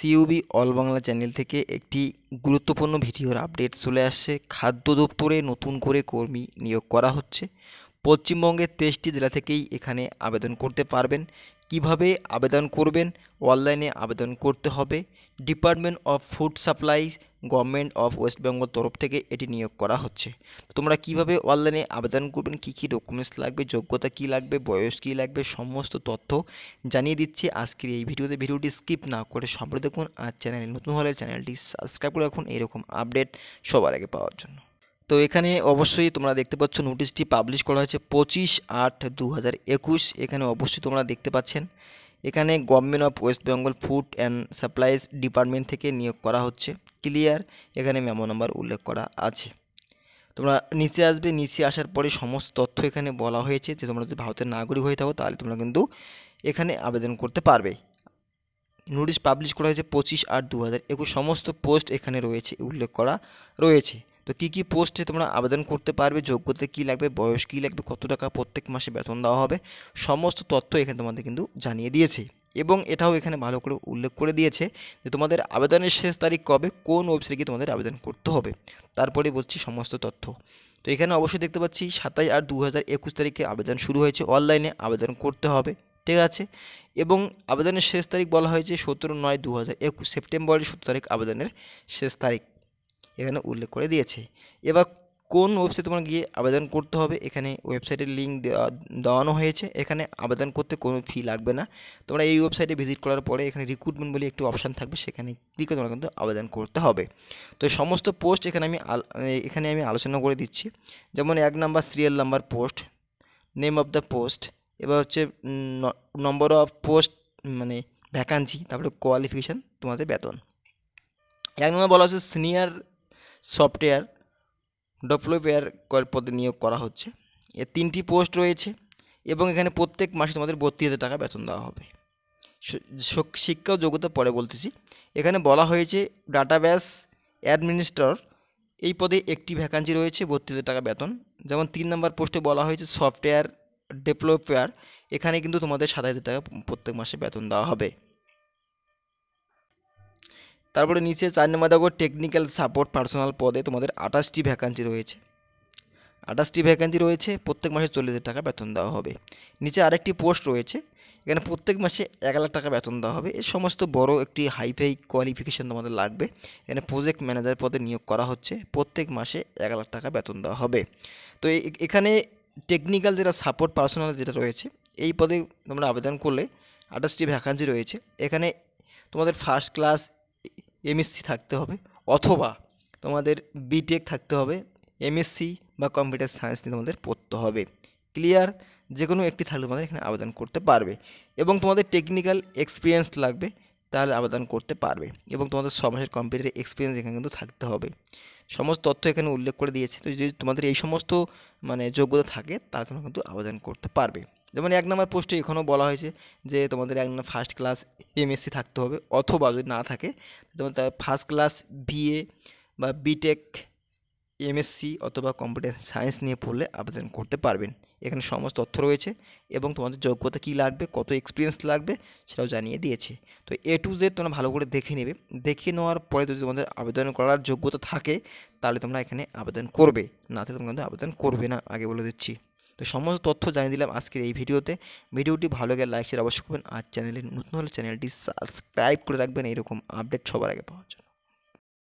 সিইউবি all Bangla channel থেকে একটি গুরুত্বপূর্ণ ভিডিওর আপডেট চলে আসছে খাদ্য দপ্তরে নতুন করে কর্মী নিয়োগ করা হচ্ছে পশ্চিমবঙ্গের তেইশটি জেলা থেকেই এখানে আবেদন করতে পারবেন কিভাবে আবেদন করবেন অনলাইনে আবেদন করতে হবে department of food supply government of West Bengal তরফ থেকে এটি নিয়োগ করা হচ্ছে তোমরা কিভাবে অনলাইনে আবেদন করবেন কী কী ডকুমেন্টস লাগবে যোগ্যতা কি লাগবে বয়স কী লাগবে সমস্ত তথ্য জানিয়ে দিচ্ছি আজকের এই ভিডিওতে ভিডিওটি স্কিপ না করে সম্প্রতি দেখুন আর চ্যানেল নতুন হলে চ্যানেলটি সাবস্ক্রাইব করে রাখুন এরকম আপডেট সবার আগে পাওয়ার জন্য তো এখানে অবশ্যই তোমরা দেখতে পাচ্ছ নোটিশটি পাবলিশ করা হয়েছে পঁচিশ আট দু এখানে অবশ্যই তোমরা দেখতে পাচ্ছেন এখানে government of West Bengal food and supplies department থেকে নিয়োগ করা হচ্ছে ক্লিয়ার এখানে মেমো নাম্বার উল্লেখ করা আছে তোমরা নিচে আসবে নিচে আসার পরে সমস্ত তথ্য এখানে বলা হয়েছে যে তোমরা যদি ভারতের নাগরিক হয়ে থাকো তাহলে তোমরা কিন্তু এখানে আবেদন করতে পারবে নোটিশ পাবলিশ করা হয়েছে পঁচিশ আট দু হাজার একুশ সমস্ত পোস্ট এখানে রয়েছে উল্লেখ করা রয়েছে তো কী কী পোস্টে তোমরা আবেদন করতে পারবে যোগ্যতা কী লাগবে বয়স কী লাগবে কত টাকা প্রত্যেক মাসে বেতন দেওয়া হবে সমস্ত তথ্য এখানে তোমাদের কিন্তু জানিয়ে দিয়েছে এবং এটাও এখানে ভালো করে উল্লেখ করে দিয়েছে যে তোমাদের আবেদনের শেষ তারিখ কবে কোন ওয়েবসাইটে গিয়ে তোমাদের আবেদন করতে হবে তারপরে বলছি সমস্ত তথ্য তো এখানে অবশ্যই দেখতে পাচ্ছি সাতাশ আর দু হাজার একুশ তারিখে আবেদন শুরু হয়েছে অনলাইনে আবেদন করতে হবে ঠিক আছে এবং আবেদনের শেষ তারিখ বলা হয়েছে সতেরো নয় দু হাজার একুশ সেপ্টেম্বরের সতেরো তারিখ আবেদনের শেষ তারিখ এখানে উল্লেখ করে দিয়েছে এবার কোন ওয়েবসাইট তোমার গিয়ে আবেদন করতে হবে এখানে ওয়েবসাইটের লিঙ্ক দেওয়ানো হয়েছে এখানে আবেদন করতে কোনো ফি লাগবে না তোমরা এই ওয়েবসাইটে ভিজিট করার পরে এখানে রিক্রুটমেন্ট বলে একটি অপশান থাকবে সেখানে ক্লিকে তোমরা কিন্তু আবেদন করতে হবে তো সমস্ত পোস্ট এখানে আমি এখানে আমি আলোচনা করে দিচ্ছি যেমন এক number serial number post name of the post এবার হচ্ছে নম্বর অফ পোস্ট মানে ভ্যাকান্সি তারপরে কোয়ালিফিকেশান তোমাদের বেতন এক নম্বর বলা হচ্ছে সিনিয়র সফটওয়্যার ডব্লিউপিআর কয়েক পদে নিয়োগ করা হচ্ছে এর তিনটি পোস্ট রয়েছে এবং এখানে প্রত্যেক মাসে তোমাদের বত্রিশ হাজার টাকা বেতন দেওয়া হবে শিক্ষা যোগ্যতা পরে বলতেছি এখানে বলা হয়েছে ডাটাব্যাস অ্যাডমিনিস্ট্রেটর এই পদে একটি ভ্যাকান্সি রয়েছে বত্রিশ টাকা বেতন যেমন তিন নম্বর পোস্টে বলা হয়েছে সফটওয়্যার ডেভেলপার এখানে কিন্তু তোমাদের সাত হাজার টাকা প্রত্যেক মাসে বেতন দেওয়া হবে তারপরে নিচে চার নম্বর দেখো টেকনিক্যাল সাপোর্ট পার্সোনাল পদে তোমাদের আঠাশটি ভ্যাকান্সি রয়েছে আঠাশটি ভ্যাকান্সি রয়েছে প্রত্যেক মাসে চল্লিশ হাজার টাকা বেতন দেওয়া হবে নিচে আরেকটি পোস্ট রয়েছে এখানে প্রত্যেক মাসে এক লাখ টাকা বেতন দেওয়া হবে এ সমস্ত বড় একটি হাইফাই কোয়ালিফিকেশান তোমাদের লাগবে এখানে প্রজেক্ট ম্যানেজার পদে নিয়োগ করা হচ্ছে প্রত্যেক মাসে এক লাখ টাকা বেতন দেওয়া হবে তো এখানে টেকনিক্যাল যেটা সাপোর্ট পার্সোনাল যেটা রয়েছে এই পদে তোমরা আবেদন করলে আঠাশটি ভ্যাকান্সি রয়েছে এখানে তোমাদের ফার্স্ট ক্লাস এমএসসি থাকতে হবে অথবা তোমাদের বিটেক থাকতে হবে এমএসসি বা কম্পিউটার সায়েন্স নিয়ে তোমাদের পড়তে হবে ক্লিয়ার যে কোনো একটি থাকলে তোমাদের এখানে আবেদন করতে পারবে এবং তোমাদের টেকনিক্যাল এক্সপিরিয়েন্স লাগবে তাহলে আবেদন করতে পারবে এবং তোমাদের ছ মাসের কম্পিউটার এক্সপিরিয়েন্স এখানে কিন্তু থাকতে হবে সমস্ত তথ্য এখানে উল্লেখ করে দিয়েছে তো যদি তোমাদের এই সমস্ত মানে যোগ্যতা থাকে তাহলে তোমরা কিন্তু আবেদন করতে পারবে যেমন এক নম্বর পোস্টে এখনও বলা হয়েছে যে তোমাদের এক নম্বর ফার্স্ট ক্লাস এমএসসি থাকতে হবে অথবা যদি না থাকে তোমার ফার্স্ট ক্লাস বিএ বা বিটেক এমএসসি অথবা কম্পিউটার সায়েন্স নিয়ে পড়লে আবেদন করতে পারবেন এখানে সমস্ত তথ্য রয়েছে এবং তোমাদের যোগ্যতা কী লাগবে কত এক্সপিরিয়েন্স লাগবে সেটাও জানিয়ে দিয়েছে তো এ টু জেড তোমরা ভালো করে দেখে নেবে দেখে নেওয়ার পরে যদি তোমাদের আবেদন করার যোগ্যতা থাকে তাহলে তোমরা এখানে আবেদন করবে না তো তোমরা আবেদন করবে না আগে বলে দিচ্ছি তো সমস্ত তথ্য জানিয়ে দিলাম আজকের এই ভিডিওতে ভিডিওটি ভালো লাগে লাইক শেয়ার অবশ্যই করবেন আর চ্যানেলের নতুন হলে চ্যানেলটি সাবস্ক্রাইব করে রাখবেন এরকম আপডেট সবার আগে পাওয়ার জন্য